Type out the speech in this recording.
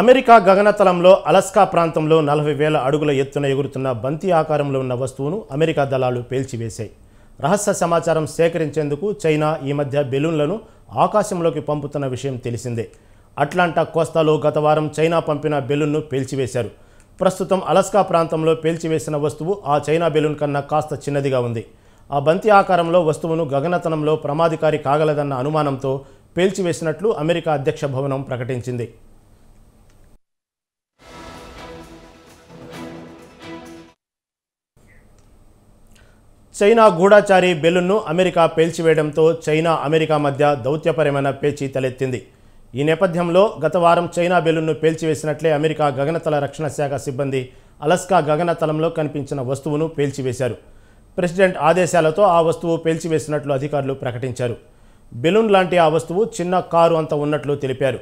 America గగనతలంలో Alaska ప్రాంతంలో నలభై వేల అడుగుల ఎత్తున ఎగురుతున్న బంతి ఆకారంలో ఉన్న వస్తువును అమెరికా దళాలు పేల్చివేశాయి రహస్య సమాచారం సేకరించేందుకు చైనా ఈ మధ్య బెలూన్లను ఆకాశంలోకి పంపుతున్న విషయం తెలిసిందే అట్లాంటా కోస్తాలో గత వారం చైనా పంపిన బెలూన్ను పేల్చివేశారు ప్రస్తుతం అలస్కా ప్రాంతంలో పేల్చివేసిన వస్తువు ఆ చైనా బెలూన్ కన్నా కాస్త చిన్నదిగా ఉంది ఆ బంతి ఆకారంలో వస్తువును గగనతనంలో ప్రమాదకారి కాగలదన్న అనుమానంతో పేల్చివేసినట్లు అమెరికా అధ్యక్ష భవనం ప్రకటించింది చైనా గూఢాచారి బెలున్ను అమెరికా పేల్చివేయడంతో చైనా అమెరికా మధ్య దౌత్యపరమైన పేచీ తలెత్తింది ఈ నేపథ్యంలో గత వారం చైనా బెలున్ను పేల్చివేసినట్లే అమెరికా గగనతల రక్షణ శాఖ సిబ్బంది అలస్కా గగనతలంలో కనిపించిన వస్తువును పేల్చివేశారు ప్రెసిడెంట్ ఆదేశాలతో ఆ వస్తువు పేల్చివేసినట్లు అధికారులు ప్రకటించారు బెలూన్ లాంటి ఆ వస్తువు చిన్న కారు అంత ఉన్నట్లు తెలిపారు